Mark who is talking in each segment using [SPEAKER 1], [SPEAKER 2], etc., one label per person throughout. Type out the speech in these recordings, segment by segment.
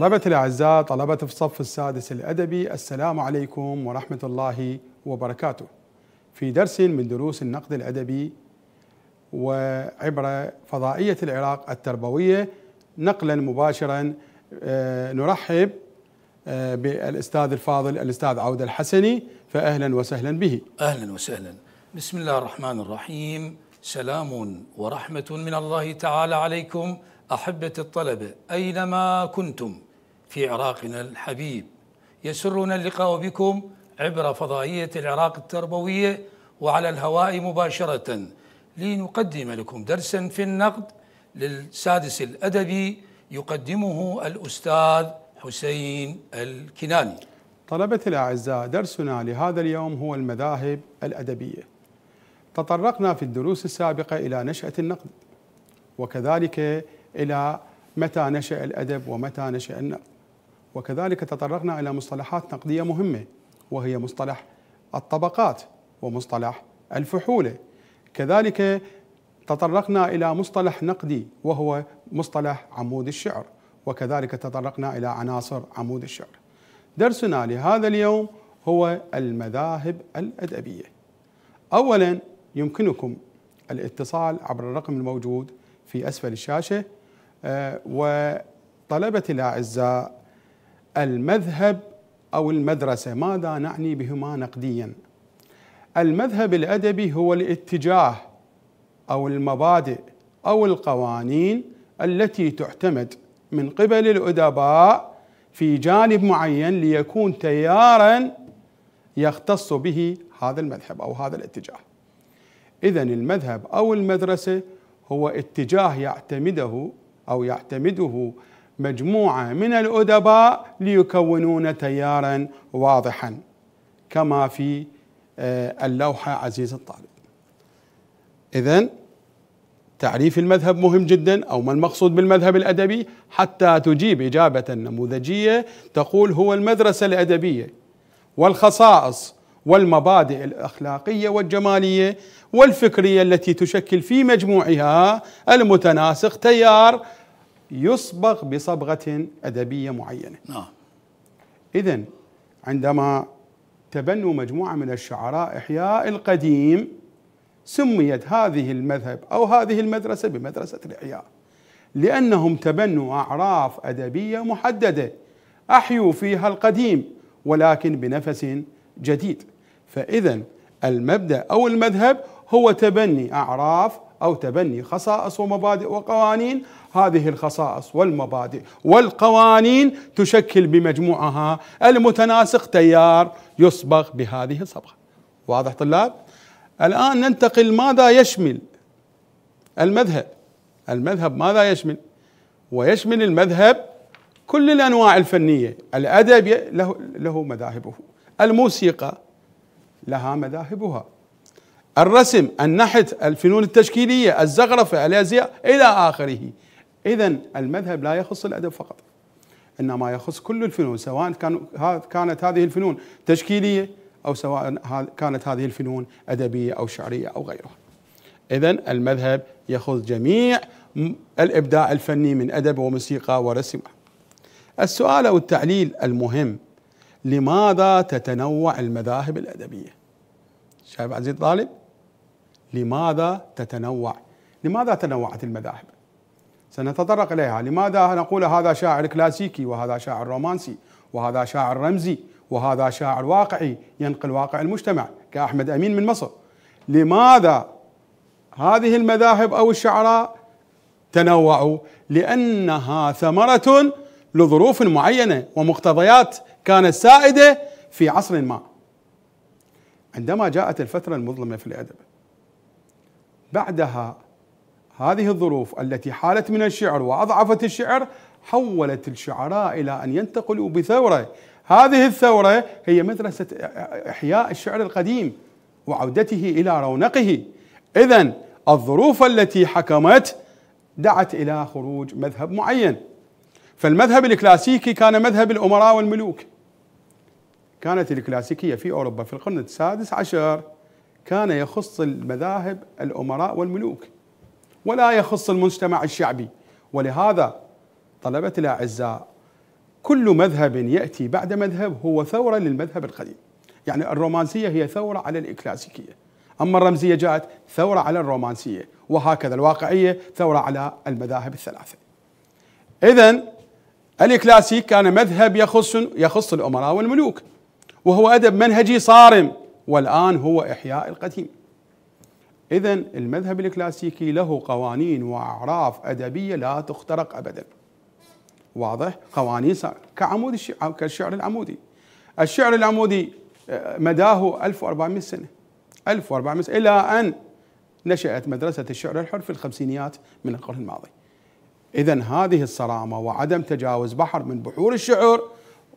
[SPEAKER 1] طلبة الأعزاء طلبة في الصف السادس الأدبي السلام عليكم ورحمة الله وبركاته في درس من دروس النقد الأدبي وعبر فضائية العراق التربوية نقلا مباشرا آه، نرحب آه، بالأستاذ الفاضل الأستاذ عودة الحسني فأهلا وسهلا به أهلا وسهلا
[SPEAKER 2] بسم الله الرحمن الرحيم سلام ورحمة من الله تعالى عليكم أحبة الطلبة أينما كنتم في عراقنا الحبيب يسرنا اللقاء بكم عبر فضائية العراق التربوية وعلى الهواء مباشرة لنقدم لكم درسا في النقد للسادس الأدبي يقدمه الأستاذ حسين الكناني
[SPEAKER 1] طلبة الأعزاء درسنا لهذا اليوم هو المذاهب الأدبية تطرقنا في الدروس السابقة إلى نشأة النقد وكذلك إلى متى نشأ الأدب ومتى نشأ النقد وكذلك تطرقنا إلى مصطلحات نقدية مهمة وهي مصطلح الطبقات ومصطلح الفحولة كذلك تطرقنا إلى مصطلح نقدي وهو مصطلح عمود الشعر وكذلك تطرقنا إلى عناصر عمود الشعر درسنا لهذا اليوم هو المذاهب الأدبية أولا يمكنكم الاتصال عبر الرقم الموجود في أسفل الشاشة آه، وطلبة الأعزاء المذهب أو المدرسة ماذا نعني بهما نقديا المذهب الأدبي هو الاتجاه أو المبادئ أو القوانين التي تعتمد من قبل الأدباء في جانب معين ليكون تيارا يختص به هذا المذهب أو هذا الاتجاه إذا المذهب أو المدرسة هو اتجاه يعتمده أو يعتمده مجموعة من الأدباء ليكونون تيارا واضحا كما في آه، اللوحة عزيز الطالب إذا تعريف المذهب مهم جدا أو ما المقصود بالمذهب الأدبي حتى تجيب إجابة نموذجية تقول هو المدرسة الأدبية والخصائص والمبادئ الاخلاقيه والجماليه والفكريه التي تشكل في مجموعها المتناسق تيار يصبغ بصبغة أدبية معينة نعم إذا عندما تبنوا مجموعة من الشعراء إحياء القديم سميت هذه المذهب أو هذه المدرسة بمدرسة الإحياء لأنهم تبنوا أعراف أدبية محددة أحيوا فيها القديم ولكن بنفس جديد فإذا المبدأ أو المذهب هو تبني أعراف أو تبني خصائص ومبادئ وقوانين هذه الخصائص والمبادئ والقوانين تشكل بمجموعها المتناسق تيار يصبغ بهذه الصبغة واضح طلاب؟ الآن ننتقل ماذا يشمل المذهب المذهب ماذا يشمل ويشمل المذهب كل الأنواع الفنية الأدب له, له مذاهبه الموسيقى لها مذاهبها الرسم النحت الفنون التشكيلية الزخرفة الأزياء إلى آخره إذا المذهب لا يخص الأدب فقط إنما يخص كل الفنون سواء كانت هذه الفنون تشكيلية أو سواء كانت هذه الفنون أدبية أو شعرية أو غيرها إذا المذهب يخص جميع الإبداع الفني من أدب وموسيقى ورسم السؤال أو التعليل المهم لماذا تتنوع المذاهب الأدبية شايف عزيز طالب لماذا تتنوع لماذا تنوعت المذاهب سنتطرق إليها لماذا نقول هذا شاعر كلاسيكي وهذا شاعر رومانسي وهذا شاعر رمزي وهذا شاعر واقعي ينقل واقع المجتمع كأحمد أمين من مصر لماذا هذه المذاهب أو الشعراء تنوعوا لأنها ثمرة لظروف معينة ومقتضيات كانت سائدة في عصر ما عندما جاءت الفترة المظلمة في الأدب بعدها هذه الظروف التي حالت من الشعر واضعفت الشعر حولت الشعراء الى ان ينتقلوا بثوره هذه الثوره هي مدرسه احياء الشعر القديم وعودته الى رونقه اذا الظروف التي حكمت دعت الى خروج مذهب معين فالمذهب الكلاسيكي كان مذهب الامراء والملوك كانت الكلاسيكيه في اوروبا في القرن السادس عشر كان يخص المذاهب الأمراء والملوك ولا يخص المجتمع الشعبي ولهذا طلبة الأعزاء كل مذهب يأتي بعد مذهب هو ثورة للمذهب القديم يعني الرومانسية هي ثورة على الإكلاسيكية أما الرمزية جاءت ثورة على الرومانسية وهكذا الواقعية ثورة على المذاهب الثلاثة إذا الإكلاسيك كان مذهب يخص يخص الأمراء والملوك وهو أدب منهجي صارم والآن هو إحياء القديم إذا المذهب الكلاسيكي له قوانين وأعراف أدبية لا تخترق أبدا واضح قوانين كعمود الشعر كالشعر العمودي الشعر العمودي آه، مداه 1400 سنة 1400 سنة إلى أن نشأت مدرسة الشعر الحر في الخمسينيات من القرن الماضي إذا هذه الصرامة وعدم تجاوز بحر من بحور الشعر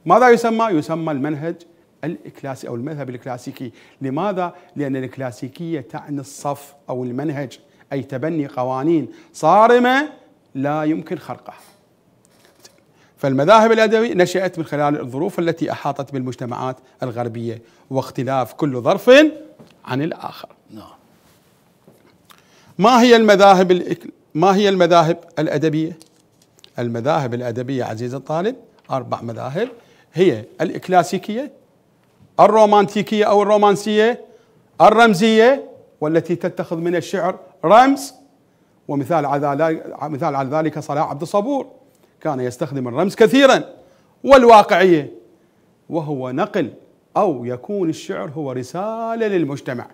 [SPEAKER 1] ماذا يسمى؟ يسمى المنهج الكلاسيكي أو المذهب الكلاسيكي لماذا؟ لأن الكلاسيكية تعني الصف أو المنهج أي تبني قوانين صارمة لا يمكن خرقها فالمذاهب الأدبية نشأت من خلال الظروف التي أحاطت بالمجتمعات الغربية واختلاف كل ظرف عن الآخر نعم. ما هي المذاهب ما هي المذاهب الأدبية؟ المذاهب الأدبية عزيزي الطالب أربع مذاهب هي الكلاسيكية الرومانتيكية أو الرومانسية الرمزية والتي تتخذ من الشعر رمز ومثال على مثال على ذلك صلاح عبد الصبور كان يستخدم الرمز كثيرا والواقعية وهو نقل أو يكون الشعر هو رسالة للمجتمع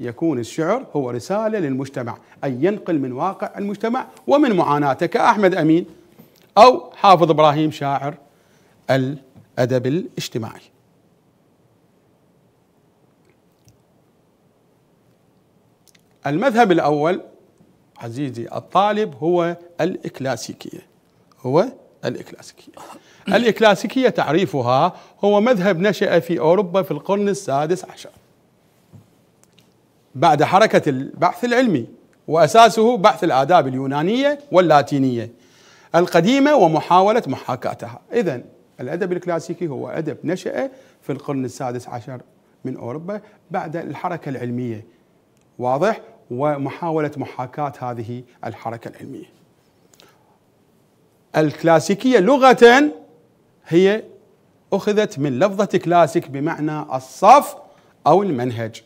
[SPEAKER 1] يكون الشعر هو رسالة للمجتمع أي ينقل من واقع المجتمع ومن معاناته كأحمد أمين أو حافظ إبراهيم شاعر الأدب الاجتماعي المذهب الأول عزيزي الطالب هو الإكلاسيكية هو الإكلاسيكية الإكلاسيكية تعريفها هو مذهب نشأ في أوروبا في القرن السادس عشر بعد حركة البحث العلمي وأساسه بحث الآداب اليونانية واللاتينية القديمة ومحاولة محاكاتها إذا الأدب الكلاسيكي هو أدب نشأ في القرن السادس عشر من أوروبا بعد الحركة العلمية واضح ومحاولة محاكاة هذه الحركة العلمية الكلاسيكية لغة هي أخذت من لفظة كلاسيك بمعنى الصف أو المنهج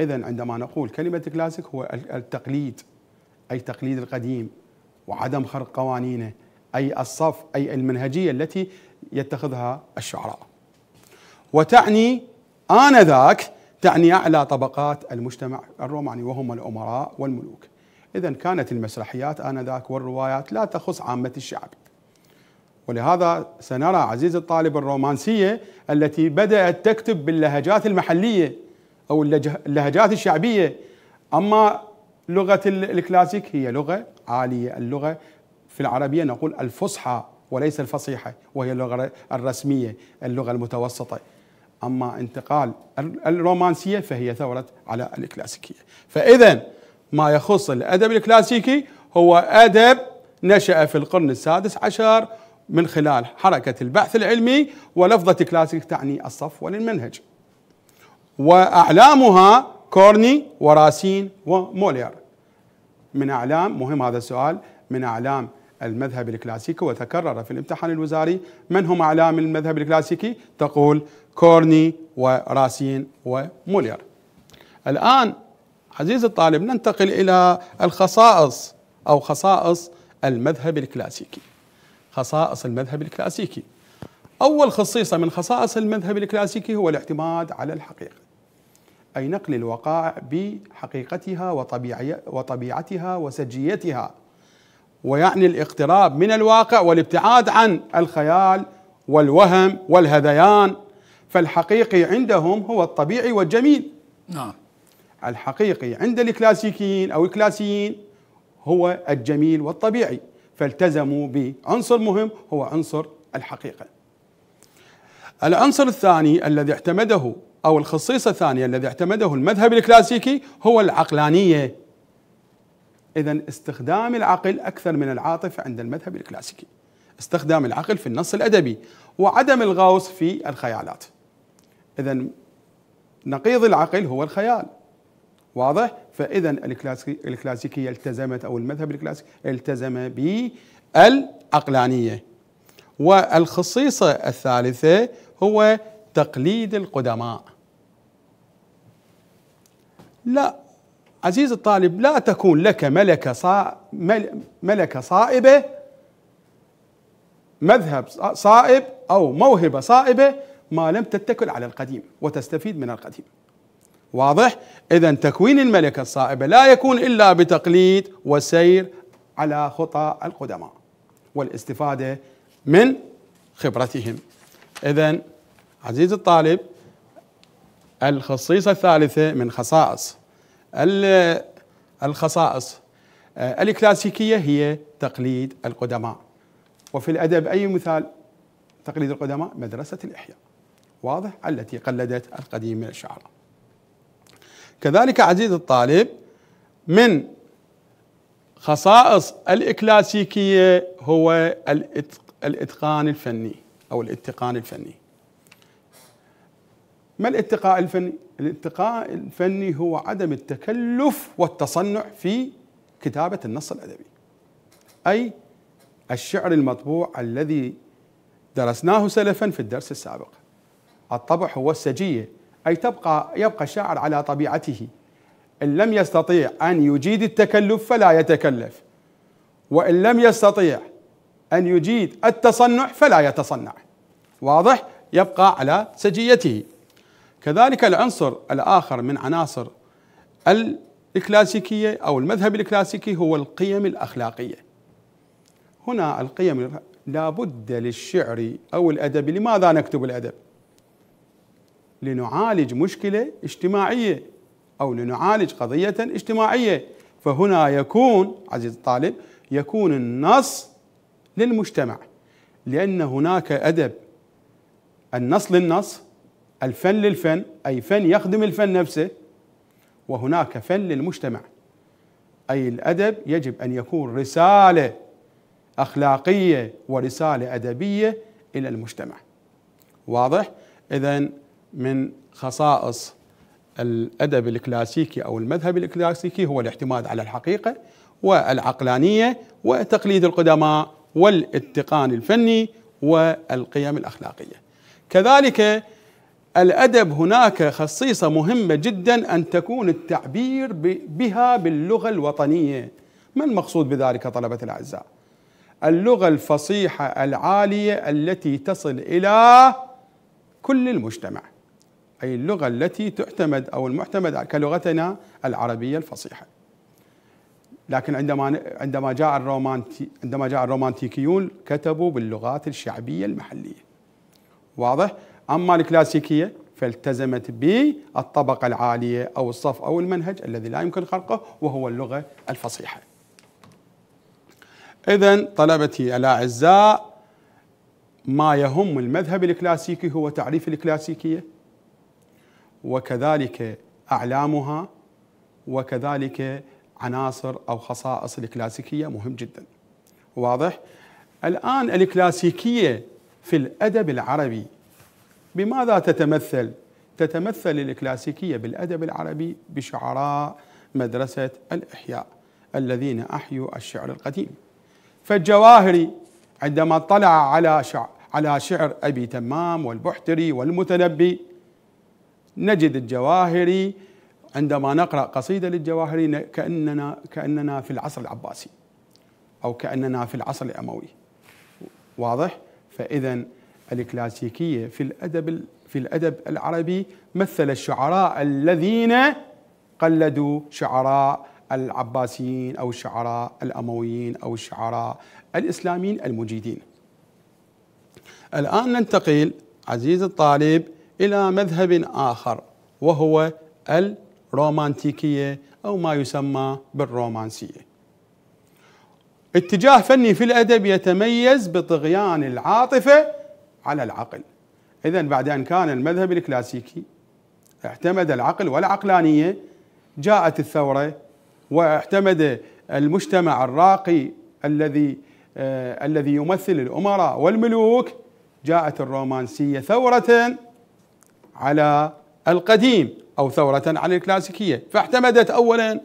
[SPEAKER 1] إذا عندما نقول كلمة كلاسيك هو التقليد أي تقليد القديم وعدم خرق قوانينه أي الصف أي المنهجية التي يتخذها الشعراء وتعني آنذاك تعني أعلى طبقات المجتمع الروماني وهم الأمراء والملوك إذا كانت المسرحيات آنذاك والروايات لا تخص عامة الشعب ولهذا سنرى عزيز الطالب الرومانسية التي بدأت تكتب باللهجات المحلية أو اللهجات الشعبية أما لغة الكلاسيك هي لغة عالية اللغة في العربية نقول الفصحى وليس الفصيحة وهي اللغة الرسمية اللغة المتوسطة أما انتقال الرومانسية فهي ثورت على الكلاسيكية فإذا ما يخص الأدب الكلاسيكي هو أدب نشأ في القرن السادس عشر من خلال حركة البحث العلمي ولفظة كلاسيك تعني الصف والمنهج وأعلامها كورني وراسين ومولير من أعلام مهم هذا السؤال من أعلام المذهب الكلاسيكي وتكرر في الامتحان الوزاري من هم أعلام المذهب الكلاسيكي تقول كورني وراسين ومولير الآن عزيزي الطالب ننتقل إلى الخصائص أو خصائص المذهب الكلاسيكي خصائص المذهب الكلاسيكي أول خصيصة من خصائص المذهب الكلاسيكي هو الاعتماد على الحقيقة أي نقل الوقائع بحقيقتها وطبيعتها وسجيتها ويعني الاقتراب من الواقع والابتعاد عن الخيال والوهم والهذيان فالحقيقي عندهم هو الطبيعي والجميل نعم الحقيقي عند الكلاسيكيين أو الكلاسيين هو الجميل والطبيعي فالتزموا بعنصر مهم هو عنصر الحقيقة العنصر الثاني الذي اعتمده أو الخصيصة الثانية الذي اعتمده المذهب الكلاسيكي هو العقلانية إذا استخدام العقل أكثر من العاطفة عند المذهب الكلاسيكي استخدام العقل في النص الأدبي وعدم الغوص في الخيالات إذا نقيض العقل هو الخيال واضح؟ فإذا الكلاسيكية التزمت أو المذهب الكلاسيكي التزم بالعقلانية والخصيصة الثالثة هو تقليد القدماء لا عزيز الطالب لا تكون لك ملكة صا ملكة صائبة مذهب صائب أو موهبة صائبة ما لم تتكل على القديم وتستفيد من القديم واضح اذا تكوين الملكه الصائبه لا يكون الا بتقليد وسير على خطى القدماء والاستفاده من خبرتهم اذا عزيزي الطالب الخصيصه الثالثه من خصائص الخصائص آه، الكلاسيكيه هي تقليد القدماء وفي الادب اي مثال تقليد القدماء مدرسه الاحياء واضح التي قلدت القديم من الشعراء كذلك عزيز الطالب من خصائص الإكلاسيكية هو الإتقان الفني أو الاتقان الفني ما الاتقاء الفني؟ الاتقاء الفني هو عدم التكلف والتصنع في كتابة النص الأدبي أي الشعر المطبوع الذي درسناه سلفا في الدرس السابق الطبع هو السجية أي تبقى يبقى الشاعر على طبيعته إن لم يستطيع أن يجيد التكلف فلا يتكلف وإن لم يستطيع أن يجيد التصنع فلا يتصنع واضح يبقى على سجيته كذلك العنصر الآخر من عناصر الكلاسيكية أو المذهب الكلاسيكي هو القيم الأخلاقية هنا القيم لابد للشعر أو الأدب لماذا نكتب الأدب لنعالج مشكله اجتماعيه او لنعالج قضيه اجتماعيه فهنا يكون عزيزي الطالب يكون النص للمجتمع لان هناك ادب النص للنص الفن للفن اي فن يخدم الفن نفسه وهناك فن للمجتمع اي الادب يجب ان يكون رساله اخلاقيه ورساله ادبيه الى المجتمع واضح اذا من خصائص الادب الكلاسيكي او المذهب الكلاسيكي هو الاعتماد على الحقيقه والعقلانيه وتقليد القدماء والاتقان الفني والقيم الاخلاقيه. كذلك الادب هناك خصيصه مهمه جدا ان تكون التعبير بها باللغه الوطنيه. ما المقصود بذلك طلبه الاعزاء؟ اللغه الفصيحه العاليه التي تصل الى كل المجتمع. أي اللغة التي تعتمد أو المعتمد كلغتنا العربية الفصيحة لكن عندما عندما جاء الرومانتي عندما جاء الرومانتيكيون كتبوا باللغات الشعبيه المحليه. واضح؟ اما الكلاسيكيه فالتزمت بالطبقه العاليه او الصف او المنهج الذي لا يمكن خرقه وهو اللغه الفصيحه. اذا طلبتي الاعزاء ما يهم المذهب الكلاسيكي هو تعريف الكلاسيكيه وكذلك أعلامها وكذلك عناصر أو خصائص الكلاسيكية مهم جدا واضح؟ الآن الكلاسيكية في الأدب العربي بماذا تتمثل؟ تتمثل الكلاسيكية بالأدب العربي بشعراء مدرسة الإحياء الذين أحيوا الشعر القديم فالجواهري عندما اطلع على شعر على شعر أبي تمام والبحتري والمتنبي نجد الجواهري عندما نقرأ قصيدة للجواهري كأننا كأننا في العصر العباسي أو كأننا في العصر الأموي واضح؟ فإذا الكلاسيكية في الأدب في الأدب العربي مثل الشعراء الذين قلدوا شعراء العباسيين أو الشعراء الأمويين أو الشعراء الإسلاميين المجيدين الآن ننتقل عزيز الطالب إلى مذهب آخر وهو الرومانتيكية أو ما يسمى بالرومانسية اتجاه فني في الأدب يتميز بطغيان العاطفة على العقل إذا بعد أن كان المذهب الكلاسيكي اعتمد العقل والعقلانية جاءت الثورة واعتمد المجتمع الراقي الذي آه الذي يمثل الأمراء والملوك جاءت الرومانسية ثورة على القديم أو ثورة على الكلاسيكية فاعتمدت أولا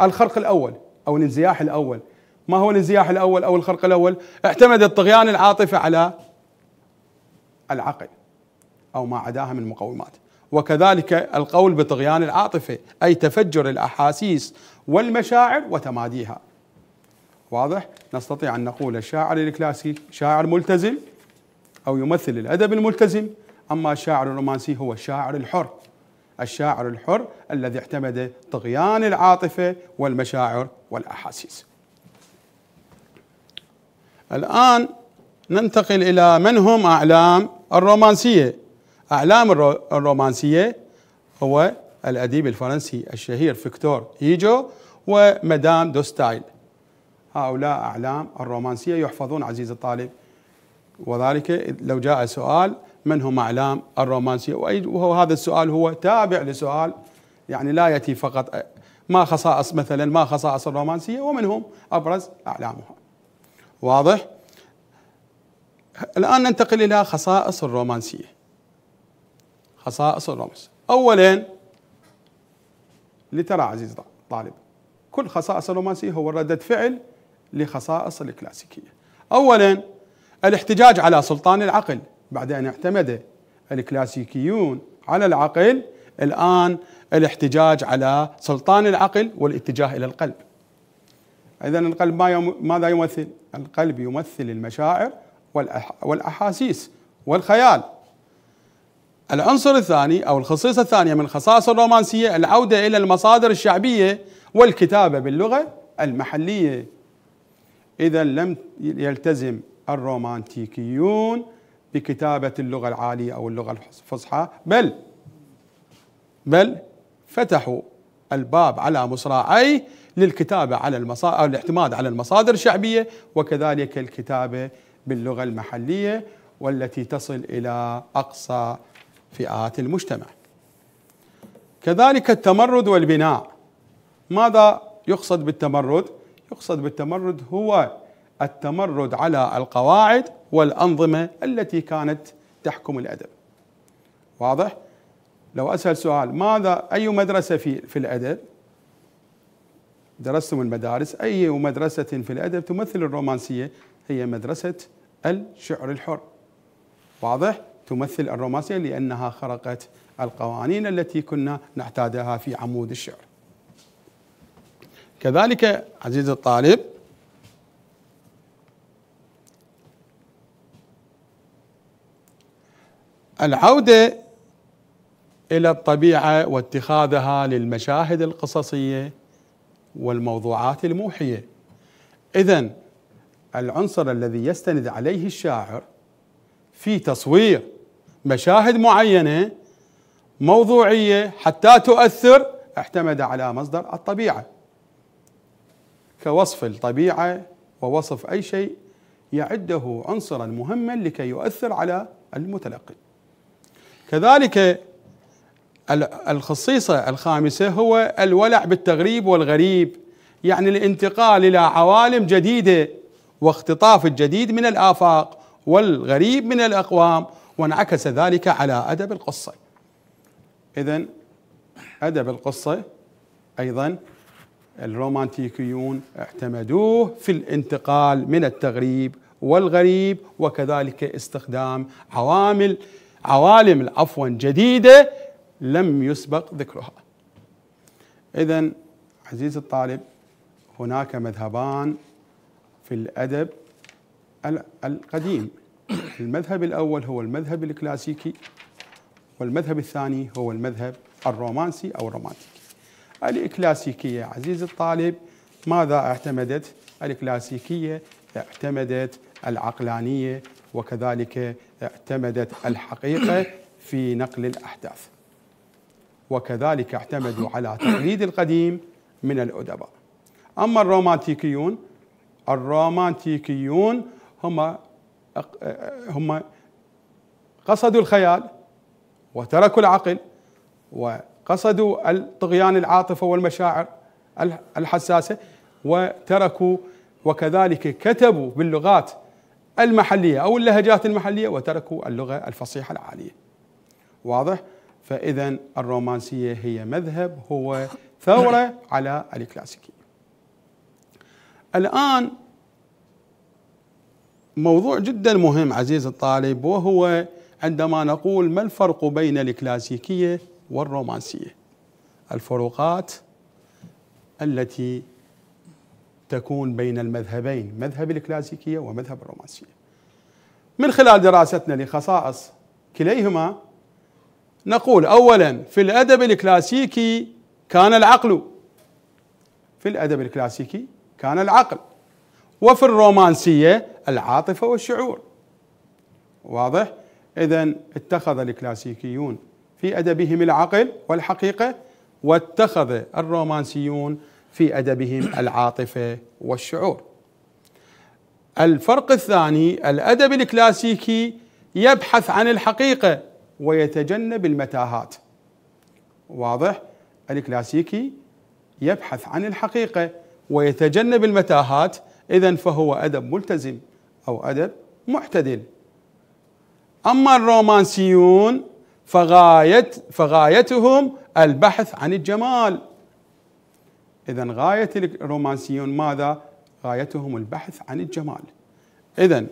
[SPEAKER 1] الخرق الأول أو الانزياح الأول ما هو الانزياح الأول أو الخرق الأول اعتمدت طغيان العاطفة على العقل أو ما عداها من مقومات وكذلك القول بطغيان العاطفة أي تفجر الأحاسيس والمشاعر وتماديها واضح؟ نستطيع أن نقول الشاعر الكلاسيكي شاعر ملتزم أو يمثل الأدب الملتزم أما الشاعر الرومانسي هو الشاعر الحر الشاعر الحر الذي اعتمد طغيان العاطفة والمشاعر والأحاسيس الآن ننتقل إلى من هم أعلام الرومانسية أعلام الرومانسية هو الأديب الفرنسي الشهير فيكتور هيجو ومدام دوستايل هؤلاء أعلام الرومانسية يحفظون عزيزي الطالب وذلك لو جاء سؤال من هم أعلام الرومانسية وهو هذا السؤال هو تابع لسؤال يعني لا يأتي فقط ما خصائص مثلا ما خصائص الرومانسية ومن هم أبرز أعلامها واضح؟ الآن ننتقل إلى خصائص الرومانسية خصائص الرومانسية أولا لترى عزيز طالب كل خصائص الرومانسية هو ردة فعل لخصائص الكلاسيكية أولا الاحتجاج على سلطان العقل بعد أن اعتمد الكلاسيكيون على العقل الآن الاحتجاج على سلطان العقل والاتجاه إلى القلب إذا القلب ما يم... ماذا يمثل؟ القلب يمثل المشاعر والأح... والأحاسيس والخيال العنصر الثاني أو الخصيصة الثانية من خصائص الرومانسية العودة إلى المصادر الشعبية والكتابة باللغة المحلية إذا لم يلتزم الرومانتيكيون بكتابة اللغة العالية أو اللغة الفصحى بل بل فتحوا الباب على مصراعيه للكتابة على المصادر أو الاعتماد على المصادر الشعبية وكذلك الكتابة باللغة المحلية والتي تصل إلى أقصى فئات المجتمع كذلك التمرد والبناء ماذا يقصد بالتمرد؟ يقصد بالتمرد هو التمرد على القواعد والأنظمة التي كانت تحكم الأدب واضح؟ لو أسأل سؤال ماذا أي مدرسة في, في الأدب درستم المدارس أي مدرسة في الأدب تمثل الرومانسية هي مدرسة الشعر الحر واضح؟ تمثل الرومانسية لأنها خرقت القوانين التي كنا نحتاجها في عمود الشعر كذلك عزيزي الطالب العودة إلى الطبيعة واتخاذها للمشاهد القصصية والموضوعات الموحية إذا العنصر الذي يستند عليه الشاعر في تصوير مشاهد معينة موضوعية حتى تؤثر اعتمد على مصدر الطبيعة كوصف الطبيعة ووصف أي شيء يعده عنصرا مهما لكي يؤثر على المتلقي كذلك الخصيصة الخامسة هو الولع بالتغريب والغريب يعني الانتقال إلى عوالم جديدة واختطاف الجديد من الآفاق والغريب من الأقوام وانعكس ذلك على أدب القصة إذا أدب القصة أيضا الرومانتيكيون اعتمدوه في الانتقال من التغريب والغريب وكذلك استخدام عوامل عوالم عفوا جديدة لم يسبق ذكرها إذا عزيزي الطالب هناك مذهبان في الأدب القديم المذهب الأول هو المذهب الكلاسيكي والمذهب الثاني هو المذهب الرومانسي أو الرومانتيكي الكلاسيكية عزيزي الطالب ماذا اعتمدت؟ الكلاسيكية اعتمدت العقلانية وكذلك اعتمدت الحقيقة في نقل الأحداث وكذلك اعتمدوا على تقليد القديم من الأدباء أما الرومانتيكيون الرومانتيكيون هم هم قصدوا الخيال وتركوا العقل وقصدوا الطغيان العاطفة والمشاعر الحساسة وتركوا وكذلك كتبوا باللغات المحلية أو اللهجات المحلية وتركوا اللغة الفصيحة العالية واضح؟ فإذا الرومانسية هي مذهب هو ثورة على الكلاسيكية الآن موضوع جدا مهم عزيز الطالب وهو عندما نقول ما الفرق بين الكلاسيكية والرومانسية الفروقات التي تكون بين المذهبين مذهب الكلاسيكية ومذهب الرومانسية من خلال دراستنا لخصائص كليهما نقول أولا في الأدب الكلاسيكي كان العقل في الأدب الكلاسيكي كان العقل وفي الرومانسية العاطفة والشعور واضح؟ إذا اتخذ الكلاسيكيون في أدبهم العقل والحقيقة واتخذ الرومانسيون في أدبهم العاطفة والشعور الفرق الثاني الأدب الكلاسيكي يبحث عن الحقيقة ويتجنب المتاهات واضح الكلاسيكي يبحث عن الحقيقة ويتجنب المتاهات إذا فهو أدب ملتزم أو أدب معتدل أما الرومانسيون فغاية فغايتهم البحث عن الجمال إذا غاية الرومانسيون ماذا؟ غايتهم البحث عن الجمال إذا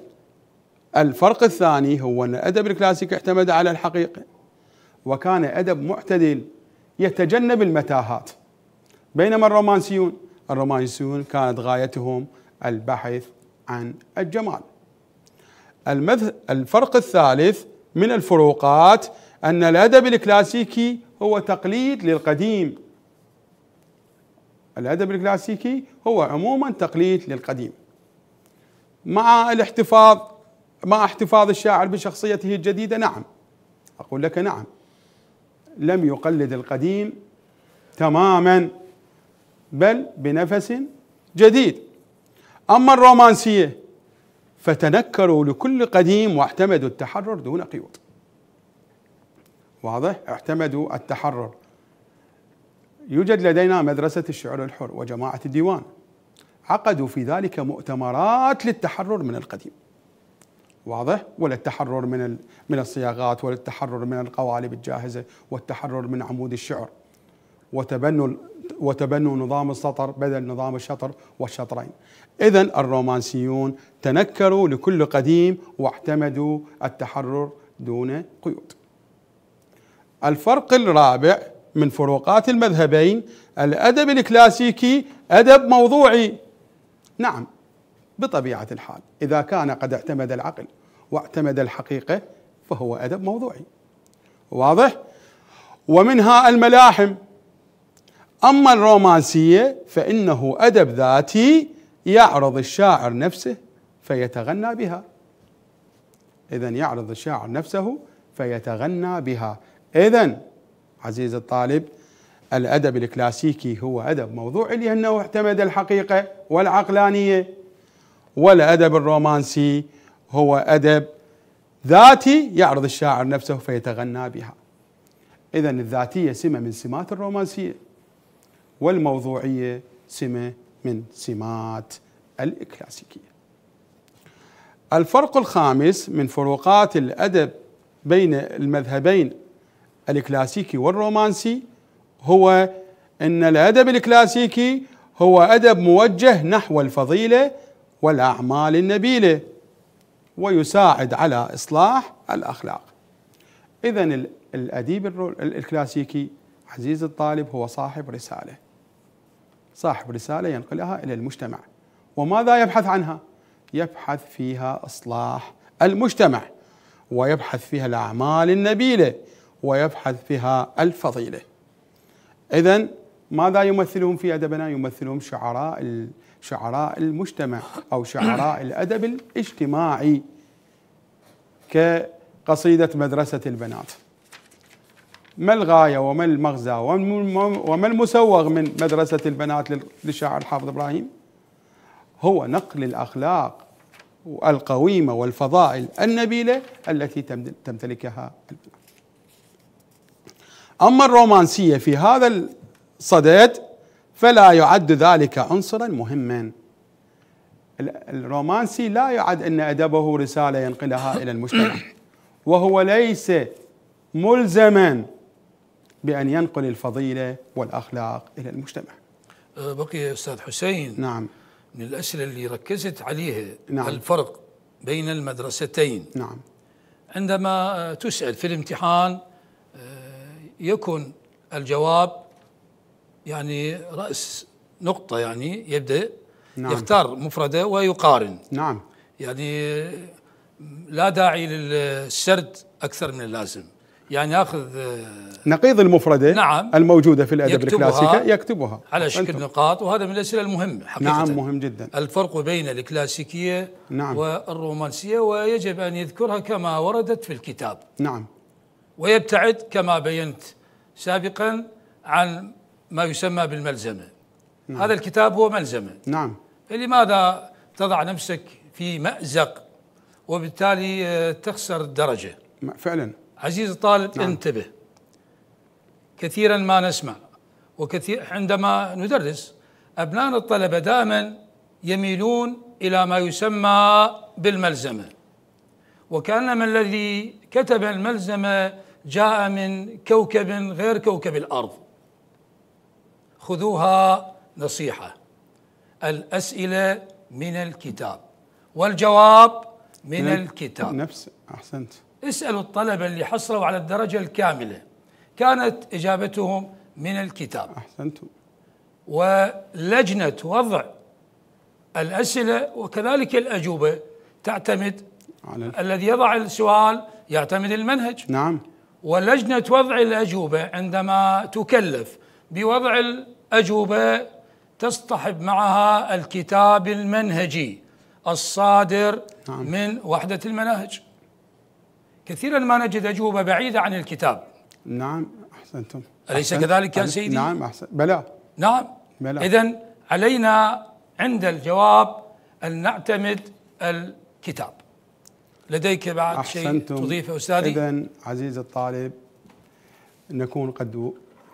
[SPEAKER 1] الفرق الثاني هو أن الأدب الكلاسيكي اعتمد على الحقيقة وكان أدب معتدل يتجنب المتاهات بينما الرومانسيون الرومانسيون كانت غايتهم البحث عن الجمال الفرق الثالث من الفروقات أن الأدب الكلاسيكي هو تقليد للقديم الأدب الكلاسيكي هو عموما تقليد للقديم مع الاحتفاظ مع احتفاظ الشاعر بشخصيته الجديدة نعم أقول لك نعم لم يقلد القديم تماما بل بنفس جديد أما الرومانسية فتنكروا لكل قديم واعتمدوا التحرر دون قيود واضح اعتمدوا التحرر يوجد لدينا مدرسة الشعر الحر وجماعة الديوان عقدوا في ذلك مؤتمرات للتحرر من القديم واضح ولا التحرر من من الصياغات ولا التحرر من القوالب الجاهزة والتحرر من عمود الشعر وتبنوا وتبنوا نظام السطر بدل نظام الشطر والشطرين إذا الرومانسيون تنكروا لكل قديم واعتمدوا التحرر دون قيود الفرق الرابع من فروقات المذهبين الادب الكلاسيكي ادب موضوعي نعم بطبيعه الحال اذا كان قد اعتمد العقل واعتمد الحقيقه فهو ادب موضوعي واضح ومنها الملاحم اما الرومانسيه فانه ادب ذاتي يعرض الشاعر نفسه فيتغنى بها اذا يعرض الشاعر نفسه فيتغنى بها اذا عزيز الطالب الأدب الكلاسيكي هو أدب موضوعي لأنه اعتمد الحقيقة والعقلانية والأدب الرومانسي هو أدب ذاتي يعرض الشاعر نفسه فيتغنى بها إذا الذاتية سمة من سمات الرومانسية والموضوعية سمة من سمات الكلاسيكية الفرق الخامس من فروقات الأدب بين المذهبين الكلاسيكي والرومانسي هو ان الادب الكلاسيكي هو ادب موجه نحو الفضيله والاعمال النبيله ويساعد على اصلاح الاخلاق. اذا الاديب الكلاسيكي عزيز الطالب هو صاحب رساله. صاحب رساله ينقلها الى المجتمع. وماذا يبحث عنها؟ يبحث فيها اصلاح المجتمع ويبحث فيها الاعمال النبيله ويبحث فيها الفضيلة إذا ماذا يمثلهم في أدبنا؟ يمثلهم شعراء شعراء المجتمع أو شعراء الأدب الاجتماعي كقصيدة مدرسة البنات ما الغاية وما المغزى وما المسوغ من مدرسة البنات للشاعر الحافظ إبراهيم هو نقل الأخلاق القويمة والفضائل النبيلة التي تمتلكها البنات أما الرومانسية في هذا الصدد فلا يعد ذلك عنصرا مهما الرومانسي لا يعد أن أدبه رسالة ينقلها إلى المجتمع وهو ليس ملزما بأن ينقل الفضيلة والأخلاق إلى المجتمع
[SPEAKER 2] أه، بقي يا أستاذ حسين نعم من الأسئلة اللي ركزت عليها نعم. الفرق بين المدرستين نعم عندما أه، تسأل في الامتحان يكن الجواب يعني رأس نقطة يعني يبدأ نعم. يختار مفردة ويقارن نعم يعني لا داعي للسرد أكثر من اللازم يعني ياخذ آه،
[SPEAKER 1] نقيض المفرده نعم الموجوده في الادب الكلاسيكي يكتبها
[SPEAKER 2] على شكل أنتم. نقاط وهذا من الاسئله المهمه حقيقه نعم مهم جدا الفرق بين الكلاسيكيه نعم والرومانسيه ويجب ان يذكرها كما وردت في الكتاب نعم ويبتعد كما بينت سابقا عن ما يسمى بالملزمة نعم. هذا الكتاب هو ملزمة نعم فلماذا تضع نفسك في مأزق وبالتالي آه، تخسر الدرجة فعلا عزيز الطالب نعم. انتبه كثيرا ما نسمع وكثير عندما ندرس أبناء الطلبة دائما يميلون إلى ما يسمى بالملزمة وكأنما الذي كتب الملزمة جاء من كوكب غير كوكب الارض خذوها نصيحه الاسئله من الكتاب والجواب
[SPEAKER 1] من الكتاب نفس احسنت
[SPEAKER 2] اسالوا الطلبه اللي حصلوا على الدرجه الكامله كانت اجابتهم من الكتاب احسنتم ولجنه وضع الاسئله وكذلك الاجوبه تعتمد على الذي يضع السؤال يعتمد المنهج نعم ولجنة وضع الأجوبة عندما تكلف بوضع الأجوبة تصطحب معها الكتاب المنهجي الصادر نعم. من وحدة المناهج كثيرا ما نجد أجوبة بعيدة عن الكتاب
[SPEAKER 1] نعم أحسنتم أليس أحسنت. كذلك يا سيدي؟ نعم أحسن بلى
[SPEAKER 2] نعم بلى إذا علينا عند الجواب أن نعتمد الكتاب لديك بعد شيء تضيفه أستاذي إذا
[SPEAKER 1] عزيز الطالب نكون قد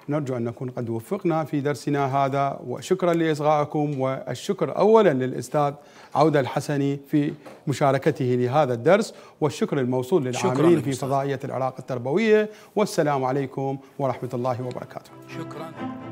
[SPEAKER 1] نرجو أن نكون قد وفقنا في درسنا هذا وشكرا لإصغائكم والشكر أولا للأستاذ عودة الحسني في مشاركته لهذا الدرس والشكر الموصول للعاملين في فضائية العراق التربوية والسلام عليكم ورحمة الله وبركاته
[SPEAKER 2] شكرا